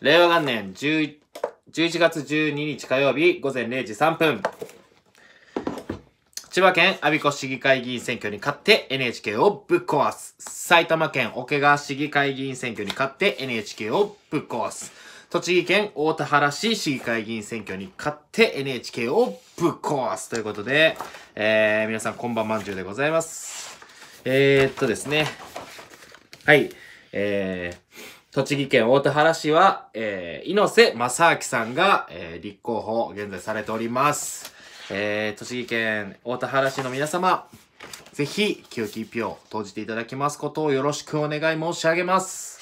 令和元年11月12日火曜日午前0時3分。千葉県我孫子市議会議員選挙に勝って NHK をぶっ壊す。埼玉県桶川市議会議員選挙に勝って NHK をぶっ壊す。栃木県大田原市市議会議員選挙に勝って NHK をぶっ壊す。ということで、えー、皆さんこんばんまんじゅうでございます。えー、っとですね。はい。えー、栃木県大田原市は、えー、猪瀬正明さんが、えー、立候補を現在されております。えー、栃木県大田原市の皆様、ぜひ、清き一票投じていただきますことをよろしくお願い申し上げます。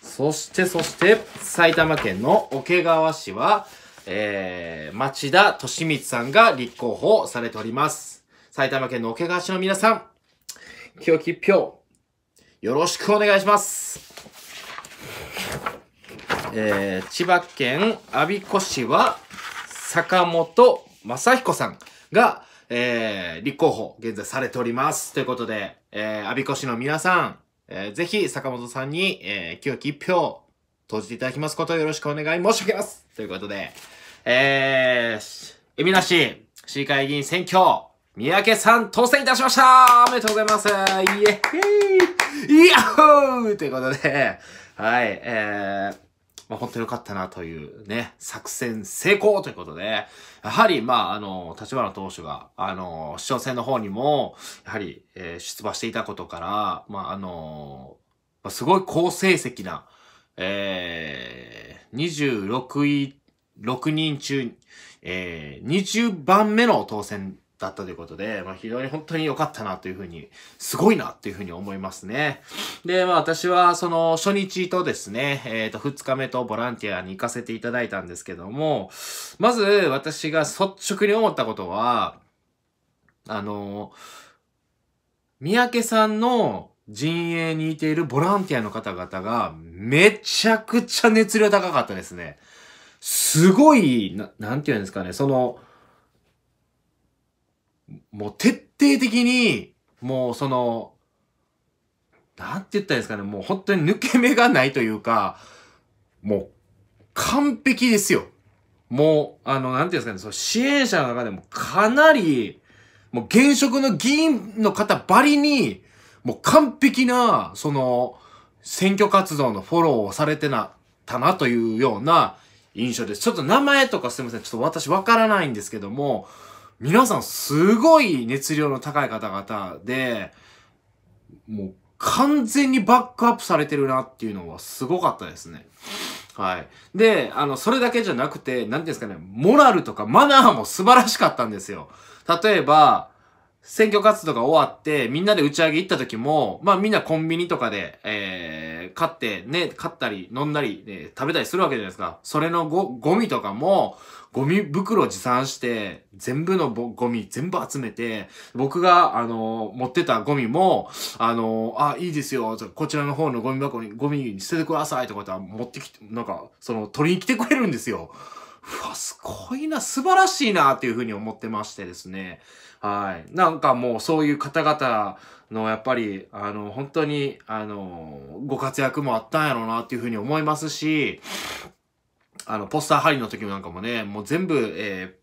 そして、そして、埼玉県の桶川市は、えー、町田敏光さんが立候補されております。埼玉県の桶川市の皆さん、清き一票、よろしくお願いします。えー、千葉県我孫子市は坂本正彦さんが、えー、立候補現在されております。ということで、えー、我孫子市の皆さん、えー、ぜひ坂本さんに、えー、清き一票投じていただきますことをよろしくお願い申し上げます。ということで、えー、海なし、市議会議員選挙、三宅さん当選いたしましたおめでとうございますイエイイヤホーということで、はい、えー、まあ、本当に良かったなというね、作戦成功ということで、やはり、まあ、あの、立花投手が、あの、市長選の方にも、やはり、えー、出馬していたことから、まあ、あの、まあ、すごい好成績な、えー、26位、6人中、えー、20番目の当選だったということで、まあ、非常に本当に良かったなというふうに、すごいなというふうに思いますね。で、まあ私はその初日とですね、えっ、ー、と2日目とボランティアに行かせていただいたんですけども、まず私が率直に思ったことは、あの、三宅さんの陣営にいているボランティアの方々がめちゃくちゃ熱量高かったですね。すごい、ななんて言うんですかね、その、もう徹底的に、もうその、なんて言ったらいいですかね、もう本当に抜け目がないというか、もう完璧ですよ。もう、あの、なんて言うんですかね、その支援者の中でもかなり、もう現職の議員の方ばりに、もう完璧な、その、選挙活動のフォローをされてな、たなというような印象です。ちょっと名前とかすいません。ちょっと私わからないんですけども、皆さんすごい熱量の高い方々で、もう完全にバックアップされてるなっていうのはすごかったですね。はい。で、あの、それだけじゃなくて、何ていうんですかね、モラルとかマナーも素晴らしかったんですよ。例えば、選挙活動が終わって、みんなで打ち上げ行った時も、まあみんなコンビニとかで、えー、買って、ね、買ったり、飲んだり、ね、食べたりするわけじゃないですか。それのご、ゴミとかも、ゴミ袋持参して、全部のゴミ全部集めて、僕が、あの、持ってたゴミも、あの、あ、いいですよ、こちらの方のゴミ箱に、ゴミに捨ててくださいとかって持ってきて、なんか、その、取りに来てくれるんですよ。うわ、すごいな、素晴らしいな、っていうふうに思ってましてですね。はい。なんかもう、そういう方々の、やっぱり、あの、本当に、あの、ご活躍もあったんやろうな、っていうふうに思いますし、あの、ポスター貼りの時もなんかもね、もう全部、え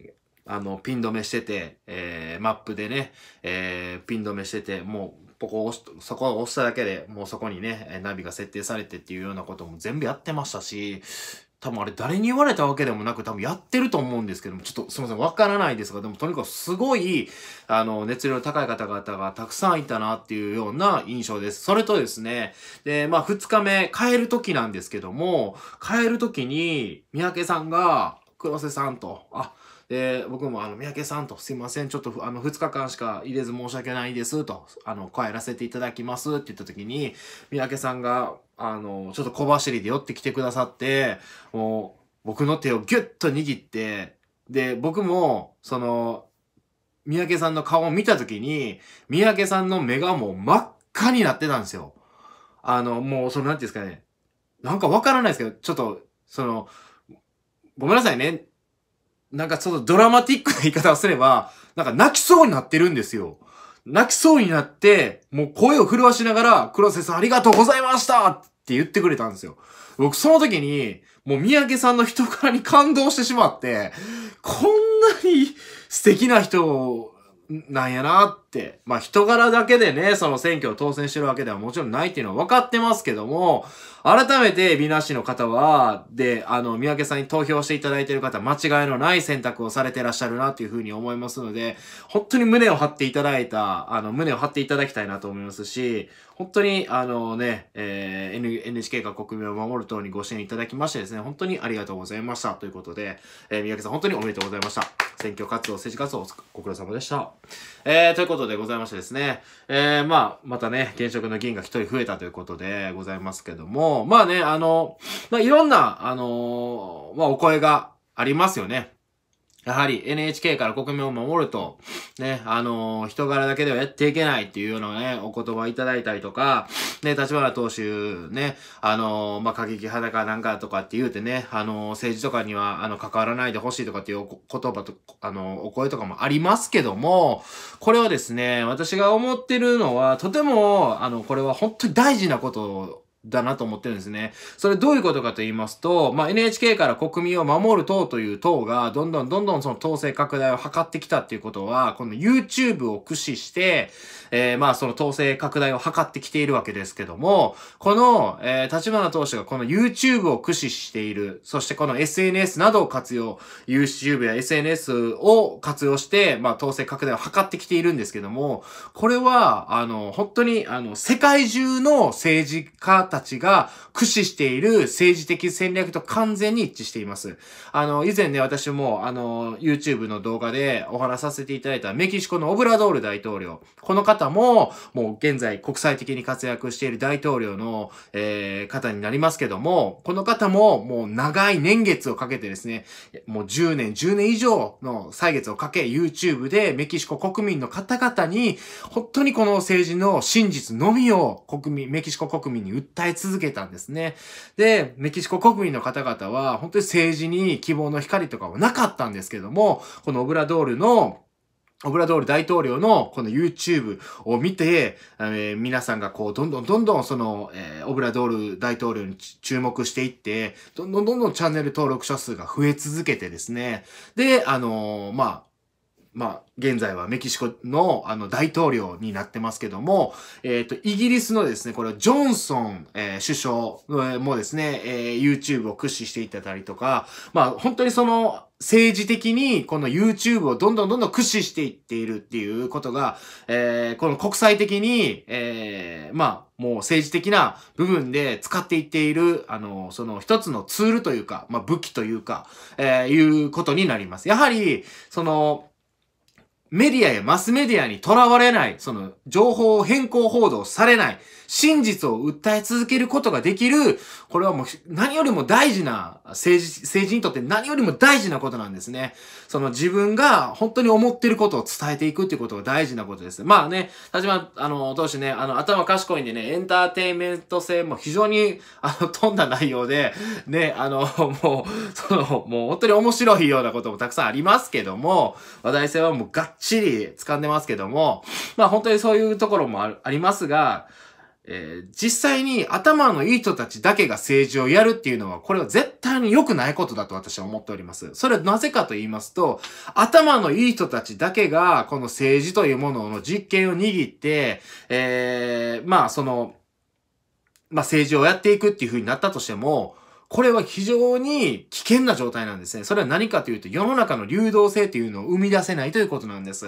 ー、あの、ピン止めしてて、えー、マップでね、えー、ピン止めしてて、もう、ここを押す、そこを押しただけでもうそこにね、ナビが設定されてっていうようなことも全部やってましたし、多分あれ誰に言われたわけでもなく多分やってると思うんですけども、ちょっとすいません、わからないですが、でもとにかくすごい、あの、熱量の高い方々がたくさんいたなっていうような印象です。それとですね、で、まあ二日目、帰る時なんですけども、帰る時に、三宅さんが、黒瀬さんと、あ、で、僕もあの、三宅さんと、すいません、ちょっとあの、2日間しか入れず申し訳ないですと、あの、帰らせていただきますって言った時に、三宅さんが、あの、ちょっと小走りで寄ってきてくださって、もう、僕の手をギュッと握って、で、僕も、その、三宅さんの顔を見た時に、三宅さんの目がもう真っ赤になってたんですよ。あの、もう、その、なんていうんですかね。なんかわからないですけど、ちょっと、その、ごめんなさいね。なんかちょっとドラマティックな言い方をすれば、なんか泣きそうになってるんですよ。泣きそうになって、もう声を震わしながら、黒瀬さんありがとうございましたって言ってくれたんですよ。僕その時に、もう三宅さんの人柄に感動してしまって、こんなに素敵な人なんやなって。まあ人柄だけでね、その選挙を当選してるわけではもちろんないっていうのは分かってますけども、改めて美奈市の方は、で、あの、三宅さんに投票していただいてる方、間違いのない選択をされてらっしゃるなっていうふうに思いますので、本当に胸を張っていただいた、あの、胸を張っていただきたいなと思いますし、本当にあのね、えー、NHK が国民を守る党にご支援いただきましてですね、本当にありがとうございましたということで、えー、三宅さん本当におめでとうございました。選挙活動、政治活動、ご苦労様でした。えー、ということでございましてですね、えー、まあ、またね、現職の議員が一人増えたということでございますけども、まあね、あの、まあ、いろんな、あのまあ、お声がありますよね。やはり NHK から国民を守ると、ね、あのー、人柄だけではやっていけないっていうようなね、お言葉いただいたりとか、ね、立花党首ね、あのー、まあ、過激派だかなんかとかって言うてね、あのー、政治とかには、あの、関わらないでほしいとかっていう言葉と、あのお声とかもありますけども、これはですね、私が思ってるのは、とても、あの、これは本当に大事なことだなと思ってるんですね。それどういうことかと言いますと、まあ、NHK から国民を守る党という党が、どんどんどんどんその統制拡大を図ってきたっていうことは、この YouTube を駆使して、えー、まあ、その統制拡大を図ってきているわけですけども、この、えー、立花党首がこの YouTube を駆使している、そしてこの SNS などを活用、YouTube や SNS を活用して、まあ、統制拡大を図ってきているんですけども、これは、あの、本当に、あの、世界中の政治家たちが駆使している政治的戦略と完全に一致しています。あの、以前ね、私も、あの、YouTube の動画でお話させていただいたメキシコのオブラドール大統領。この方も、もう現在国際的に活躍している大統領の、えー、方になりますけども、この方ももう長い年月をかけてですね、もう10年、10年以上の歳月をかけ、YouTube でメキシコ国民の方々に、本当にこの政治の真実のみを国民、メキシコ国民に訴訴え続けたんですね。で、メキシコ国民の方々は、本当に政治に希望の光とかはなかったんですけども、このオブラドールのオブラドール大統領のこの YouTube を見て、えー、皆さんがこう、どんどんどんどんその、えー、オブラドール大統領に注目していって、どんどんどんどんチャンネル登録者数が増え続けてですね。で、あのー、まあ、まあ、現在はメキシコのあの大統領になってますけども、えっ、ー、と、イギリスのですね、これ、ジョンソン、えー、首相もですね、えー、YouTube を駆使していただたりとか、まあ、本当にその、政治的にこの YouTube をどんどんどんどん駆使していっているっていうことが、えー、この国際的に、えー、まあ、もう政治的な部分で使っていっている、あの、その一つのツールというか、まあ、武器というか、えー、いうことになります。やはり、その、メディアやマスメディアにとらわれない、その情報を変更報道されない、真実を訴え続けることができる、これはもう何よりも大事な、政治、政治にとって何よりも大事なことなんですね。その自分が本当に思ってることを伝えていくっていうことが大事なことです。まあね、田島、あの、当時ね、あの、頭賢いんでね、エンターテインメント性も非常に、あの、飛んだ内容で、ね、あの、もう、その、もう本当に面白いようなこともたくさんありますけども、話題性はもうがっちり掴んでますけども、まあ本当にそういうところもありますが、えー、実際に頭のいい人たちだけが政治をやるっていうのは、これは絶対に良くないことだと私は思っております。それはなぜかと言いますと、頭のいい人たちだけが、この政治というものの実権を握って、えー、まあその、まあ政治をやっていくっていう風になったとしても、これは非常に危険な状態なんですね。それは何かというと、世の中の流動性というのを生み出せないということなんです。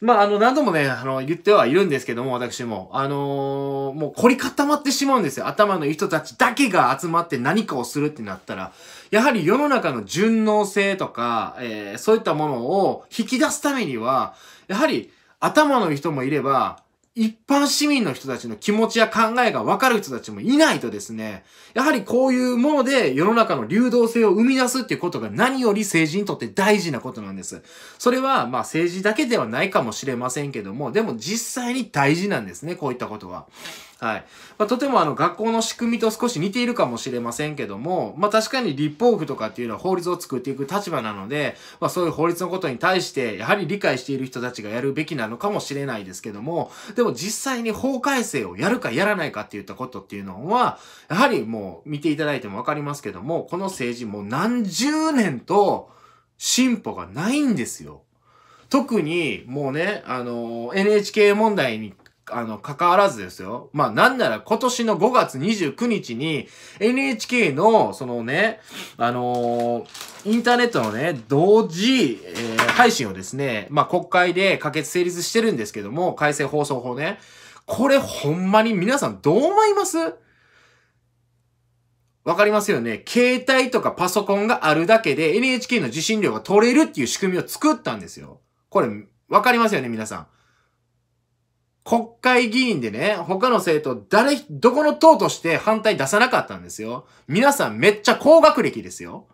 まあ、あの、何度もね、あの、言ってはいるんですけども、私も。あのー、もう凝り固まってしまうんですよ。頭のいい人たちだけが集まって何かをするってなったら、やはり世の中の順応性とか、えー、そういったものを引き出すためには、やはり頭のいい人もいれば、一般市民の人たちの気持ちや考えがわかる人たちもいないとですね、やはりこういうもので世の中の流動性を生み出すっていうことが何より政治にとって大事なことなんです。それは、まあ政治だけではないかもしれませんけども、でも実際に大事なんですね、こういったことは。はい。まあ、とてもあの学校の仕組みと少し似ているかもしれませんけども、まあ、確かに立法府とかっていうのは法律を作っていく立場なので、まあ、そういう法律のことに対して、やはり理解している人たちがやるべきなのかもしれないですけども、でも実際に法改正をやるかやらないかって言ったことっていうのは、やはりもう見ていただいてもわかりますけども、この政治もう何十年と進歩がないんですよ。特にもうね、あの、NHK 問題にあの、関わらずですよ。まあ、なんなら今年の5月29日に NHK の、そのね、あのー、インターネットのね、同時、えー、配信をですね、まあ、国会で可決成立してるんですけども、改正放送法ね。これほんまに皆さんどう思いますわかりますよね携帯とかパソコンがあるだけで NHK の受信料が取れるっていう仕組みを作ったんですよ。これ、わかりますよね皆さん。国会議員でね、他の政党、誰、どこの党として反対出さなかったんですよ。皆さんめっちゃ高学歴ですよ。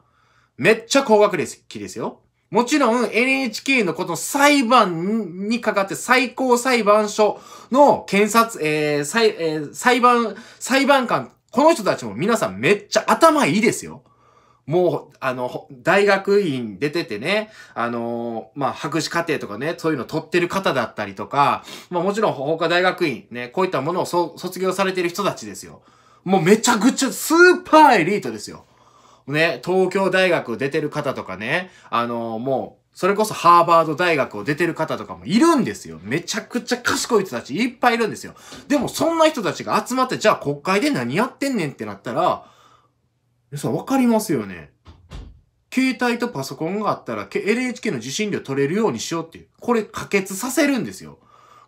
めっちゃ高学歴ですよ。もちろん NHK のこの裁判にかかって最高裁判所の検察、えー裁えー、裁判、裁判官、この人たちも皆さんめっちゃ頭いいですよ。もう、あの、大学院出ててね、あのまあ、博士課程とかね、そういうの取ってる方だったりとか、まあ、もちろん法科大学院ね、こういったものを卒業されてる人たちですよ。もうめちゃくちゃスーパーエリートですよ。ね、東京大学出てる方とかね、あのもう、それこそハーバード大学を出てる方とかもいるんですよ。めちゃくちゃ賢い人たちいっぱいいるんですよ。でもそんな人たちが集まって、じゃあ国会で何やってんねんってなったら、さ、わかりますよね。携帯とパソコンがあったら NHK の受信料取れるようにしようっていう。これ可決させるんですよ。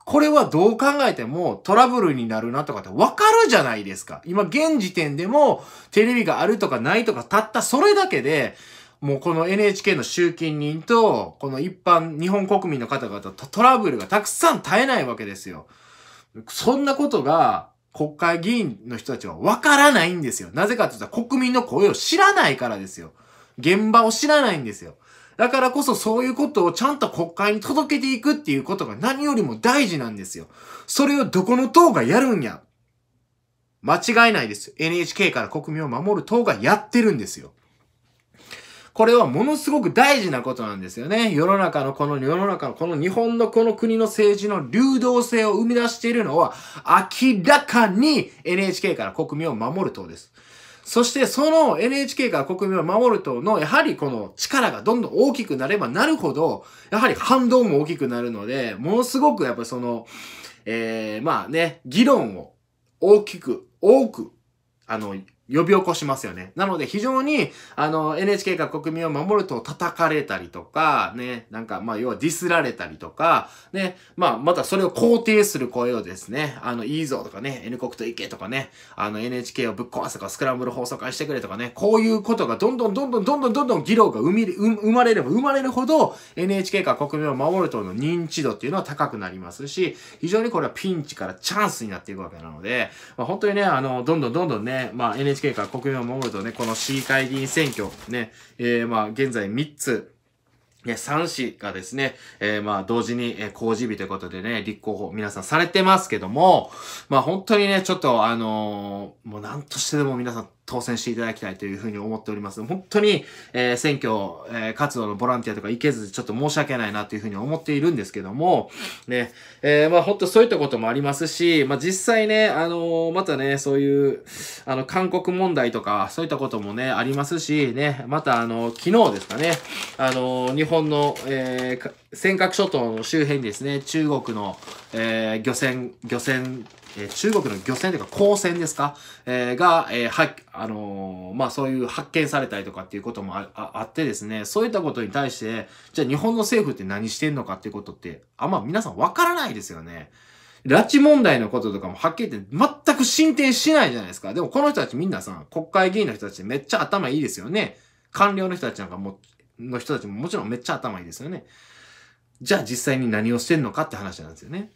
これはどう考えてもトラブルになるなとかってわかるじゃないですか。今現時点でもテレビがあるとかないとかたったそれだけで、もうこの NHK の集金人と、この一般日本国民の方々とトラブルがたくさん絶えないわけですよ。そんなことが国会議員の人たちはわからないんですよ。なぜかって言ったら国民の声を知らないからですよ。現場を知らないんですよ。だからこそそういうことをちゃんと国会に届けていくっていうことが何よりも大事なんですよ。それをどこの党がやるんや。間違いないです。NHK から国民を守る党がやってるんですよ。これはものすごく大事なことなんですよね。世の中のこの世の中のこの日本のこの国の政治の流動性を生み出しているのは明らかに NHK から国民を守る党です。そしてその NHK から国民を守る党のやはりこの力がどんどん大きくなればなるほど、やはり反動も大きくなるので、ものすごくやっぱりその、えー、まあね、議論を大きく、多く、あの、呼び起こしますよね。なので非常に、あの、NHK が国民を守ると叩かれたりとか、ね、なんか、まあ、要はディスられたりとか、ね、まあ、またそれを肯定する声をですね、あの、いいぞとかね、N 国と行けとかね、あの、NHK をぶっ壊すとか、スクランブル放送化してくれとかね、こういうことがどんどんどんどんどんどんどんどん議論が生み、生まれれば生まれるほど、NHK が国民を守るとの認知度っていうのは高くなりますし、非常にこれはピンチからチャンスになっていくわけなので、まあ、本当にね、あの、どんどんどんどんね、まあ、NHK NHK から国民を守るとね、この市議会議員選挙、ね、えー、まあ、現在3つ、ね、3市がですね、えー、まあ、同時に、え公示日ということでね、立候補、皆さんされてますけども、まあ、本当にね、ちょっと、あのー、もう何としてでも皆さん当選していただきたいというふうに思っております。本当に、えー、選挙、えー、活動のボランティアとか行けず、ちょっと申し訳ないなというふうに思っているんですけども、ね、えー、まあ本当そういったこともありますし、まあ実際ね、あのまたね、そういう、あの、韓国問題とか、そういったこともね、ありますし、ね、またあの、昨日ですかね、あの日本の、え尖閣諸島の周辺にですね、中国の、え漁船、漁船え中国の漁船というか港船ですか、えが、えはあのまあ、そういう発見されたりとかっていうこともあってですね、そういったことに対して、じゃあ日本の政府って何してんのかっていうことって、あんま皆さんわからないですよね。拉致問題のこととかもはっきり言って全く進展しないじゃないですか。でもこの人たちみんなさ、国会議員の人たちめっちゃ頭いいですよね。官僚の人たちなんかも、の人たちももちろんめっちゃ頭いいですよね。じゃあ実際に何をしてんのかって話なんですよね。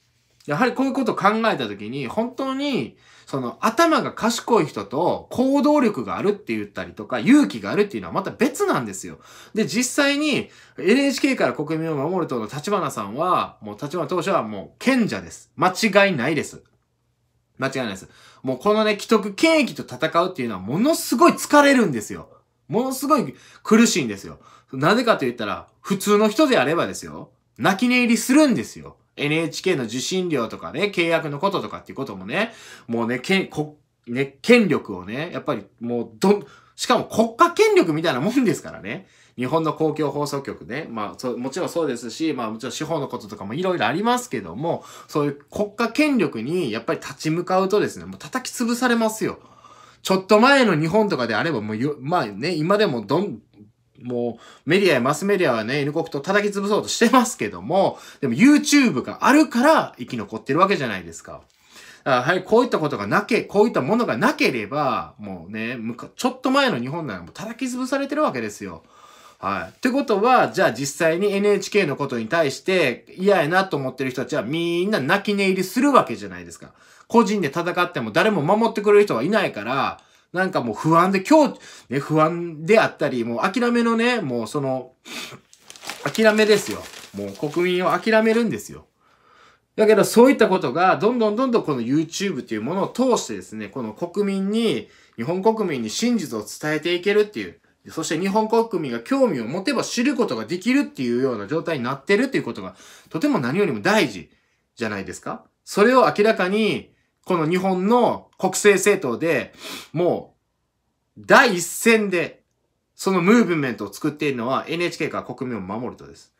やはりこういうことを考えたときに、本当に、その頭が賢い人と行動力があるって言ったりとか、勇気があるっていうのはまた別なんですよ。で、実際に NHK から国民を守る党の立花さんは、もう立花党首はもう賢者です。間違いないです。間違いないです。もうこのね、既得権益と戦うっていうのはものすごい疲れるんですよ。ものすごい苦しいんですよ。なぜかと言ったら、普通の人であればですよ。泣き寝入りするんですよ。NHK の受信料とかね、契約のこととかっていうこともね、もうね、けこね権力をね、やっぱりもうど、しかも国家権力みたいなもんですからね。日本の公共放送局ね。まあそ、もちろんそうですし、まあ、もちろん司法のこととかもいろいろありますけども、そういう国家権力にやっぱり立ち向かうとですね、もう叩き潰されますよ。ちょっと前の日本とかであればもう、まあね、今でもどん、もうメディアやマスメディアはね、N 国と叩き潰そうとしてますけども、でも YouTube があるから生き残ってるわけじゃないですか。だはらこういったことがなけ、こういったものがなければ、もうね、ちょっと前の日本ならもう叩き潰されてるわけですよ。はい。ってことは、じゃあ実際に NHK のことに対して嫌やなと思ってる人たちはみんな泣き寝入りするわけじゃないですか。個人で戦っても誰も守ってくれる人はいないから、なんかもう不安で、今日、ね、不安であったり、もう諦めのね、もうその、諦めですよ。もう国民を諦めるんですよ。だけどそういったことが、どんどんどんどんこの YouTube というものを通してですね、この国民に、日本国民に真実を伝えていけるっていう、そして日本国民が興味を持てば知ることができるっていうような状態になってるっていうことが、とても何よりも大事じゃないですか。それを明らかに、この日本の国政政党で、もう、第一線で、そのムーブメントを作っているのは NHK から国民を守るとです。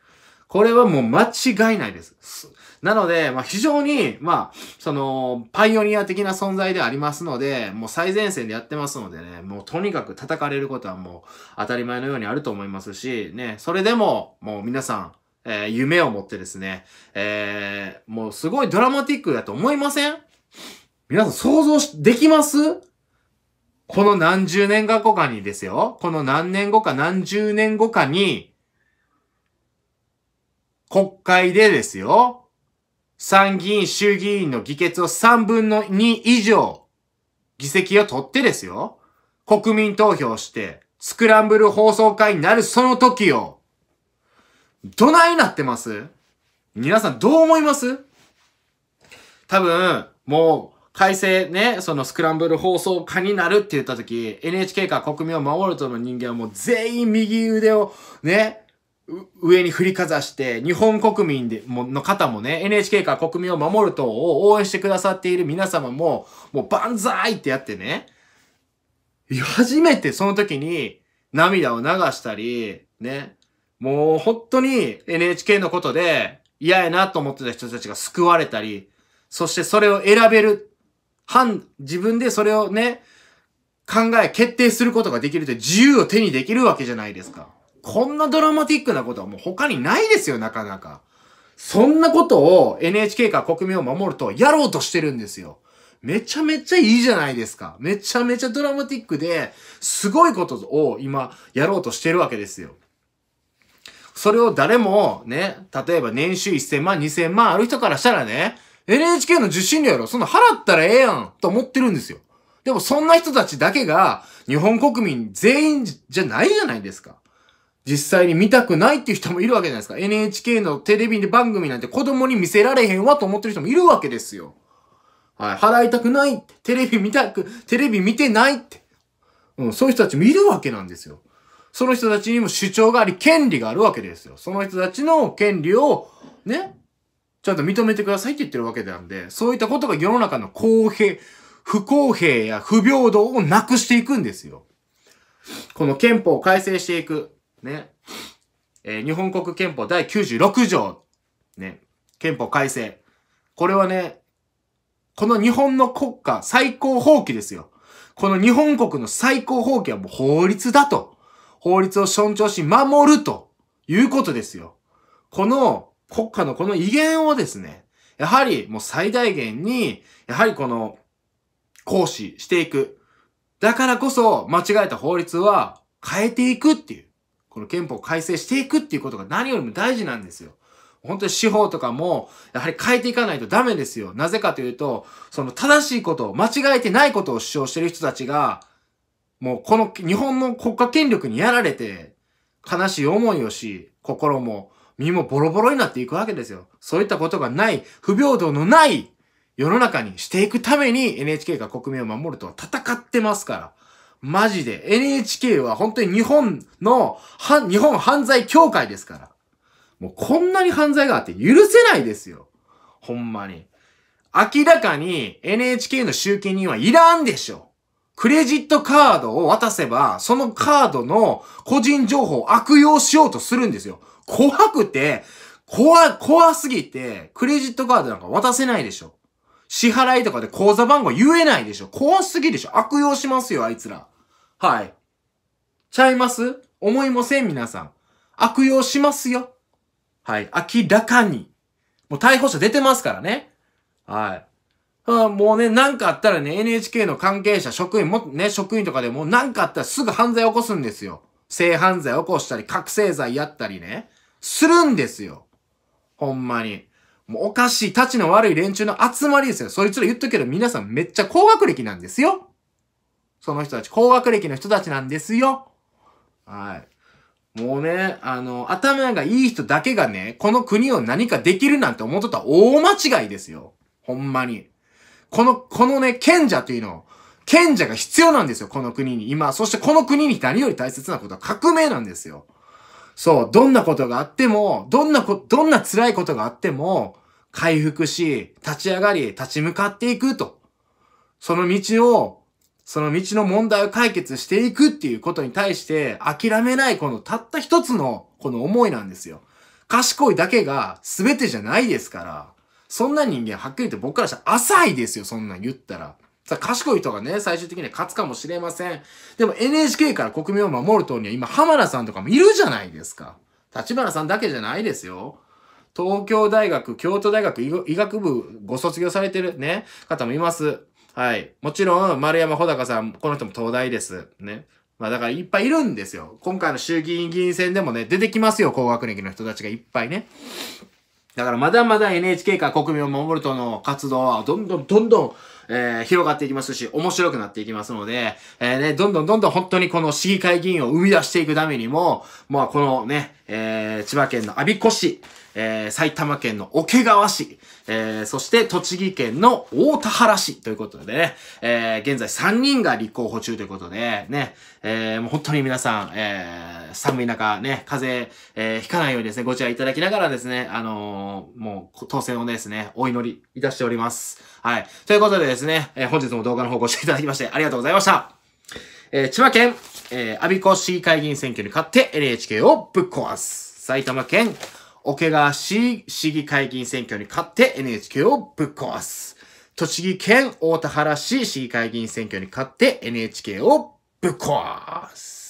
これはもう間違いないです。なので、まあ非常に、まあ、その、パイオニア的な存在でありますので、もう最前線でやってますのでね、もうとにかく叩かれることはもう当たり前のようにあると思いますし、ね、それでも、もう皆さん、えー、夢を持ってですね、えー、もうすごいドラマティックだと思いません皆さん想像し、できますこの何十年後かにですよ。この何年後か何十年後かに、国会でですよ。参議院、衆議院の議決を3分の2以上、議席を取ってですよ。国民投票して、スクランブル放送会になるその時を、どないなってます皆さんどう思います多分、もう、改正ね、そのスクランブル放送化になるって言った時、NHK から国民を守るとの人間はもう全員右腕をね、上に振りかざして、日本国民でもの方もね、NHK から国民を守る党を応援してくださっている皆様も、もう万歳ってやってね、初めてその時に涙を流したり、ね、もう本当に NHK のことで嫌やなと思ってた人たちが救われたり、そしてそれを選べる。判、自分でそれをね、考え、決定することができるという自由を手にできるわけじゃないですか。こんなドラマティックなことはもう他にないですよ、なかなか。そんなことを NHK から国民を守るとやろうとしてるんですよ。めちゃめちゃいいじゃないですか。めちゃめちゃドラマティックで、すごいことを今やろうとしてるわけですよ。それを誰もね、例えば年収1000万、2000万ある人からしたらね、NHK の受信料やろそんな払ったらええやんと思ってるんですよ。でもそんな人たちだけが日本国民全員じゃないじゃないですか。実際に見たくないっていう人もいるわけじゃないですか。NHK のテレビで番組なんて子供に見せられへんわと思ってる人もいるわけですよ。はい。払いたくないって。テレビ見たく、テレビ見てないって。うん、そういう人たちもいるわけなんですよ。その人たちにも主張があり、権利があるわけですよ。その人たちの権利を、ね、ちゃんと認めてくださいって言ってるわけなんで、そういったことが世の中の公平、不公平や不平等をなくしていくんですよ。この憲法を改正していく。ね。えー、日本国憲法第96条。ね。憲法改正。これはね、この日本の国家最高法規ですよ。この日本国の最高法規はもう法律だと。法律を尊重し守るということですよ。この国家のこの威厳をですね、やはりもう最大限に、やはりこの、行使していく。だからこそ、間違えた法律は変えていくっていう。この憲法を改正していくっていうことが何よりも大事なんですよ。本当に司法とかも、やはり変えていかないとダメですよ。なぜかというと、その正しいこと、間違えてないことを主張してる人たちが、もうこの日本の国家権力にやられて、悲しい思いをし、心も身もボロボロになっていくわけですよ。そういったことがない、不平等のない世の中にしていくために NHK が国民を守るとは戦ってますから。マジで。NHK は本当に日本の、は、日本犯罪協会ですから。もうこんなに犯罪があって許せないですよ。ほんまに。明らかに NHK の集金人はいらんでしょ。クレジットカードを渡せば、そのカードの個人情報を悪用しようとするんですよ。怖くて、怖、怖すぎて、クレジットカードなんか渡せないでしょ。支払いとかで口座番号言えないでしょ。怖すぎでしょ。悪用しますよ、あいつら。はい。ちゃいます思いません、皆さん。悪用しますよ。はい。明らかに。もう逮捕者出てますからね。はい。もうね、なんかあったらね、NHK の関係者、職員も、ね、職員とかでもなんかあったらすぐ犯罪起こすんですよ。性犯罪起こしたり、覚醒剤やったりね。するんですよ。ほんまに。もうおかしい、立ちの悪い連中の集まりですよ。そいつら言っとくけど皆さんめっちゃ高学歴なんですよ。その人たち、高学歴の人たちなんですよ。はい。もうね、あの、頭がいい人だけがね、この国を何かできるなんて思っとったら大間違いですよ。ほんまに。この、このね、賢者というのを、賢者が必要なんですよ、この国に。今、そしてこの国に何より大切なことは革命なんですよ。そう、どんなことがあっても、どんなこ、どんな辛いことがあっても、回復し、立ち上がり、立ち向かっていくと。その道を、その道の問題を解決していくっていうことに対して諦めないこのたった一つのこの思いなんですよ。賢いだけが全てじゃないですから。そんな人間はっきり言って僕からしたら浅いですよ、そんなん言ったら。さ賢い人がね、最終的には勝つかもしれません。でも NHK から国民を守る党には今、浜田さんとかもいるじゃないですか。立花さんだけじゃないですよ。東京大学、京都大学医学部ご卒業されてるね、方もいます。はい。もちろん、丸山穂高さん、この人も東大です。ね。まあだからいっぱいいるんですよ。今回の衆議院議員選でもね、出てきますよ、高学歴の人たちがいっぱいね。だからまだまだ NHK から国民を守るとの活動はどんどんどんどんえー、広がっていきますし、面白くなっていきますので、えー、ね、どんどんどんどん本当にこの市議会議員を生み出していくためにも、まあこのね、えー、千葉県の我孫子市、えー、埼玉県の桶川市、えー、そして栃木県の大田原市ということでね、え現在3人が立候補中ということで、ね、えもう本当に皆さん、え寒い中ね、風邪、えひかないようにですね、ご注意いただきながらですね、あのもう当選をですね、お祈りいたしております。はい。ということでですね、え本日も動画の方ご視聴いただきましてありがとうございました。えー、千葉県、えー、阿鼻子市議会議員選挙に勝って NHK をぶっ壊す。埼玉県、桶川市市議会議員選挙に勝って NHK をぶっ壊す。栃木県大田原市市議会議員選挙に勝って NHK をぶっ壊す。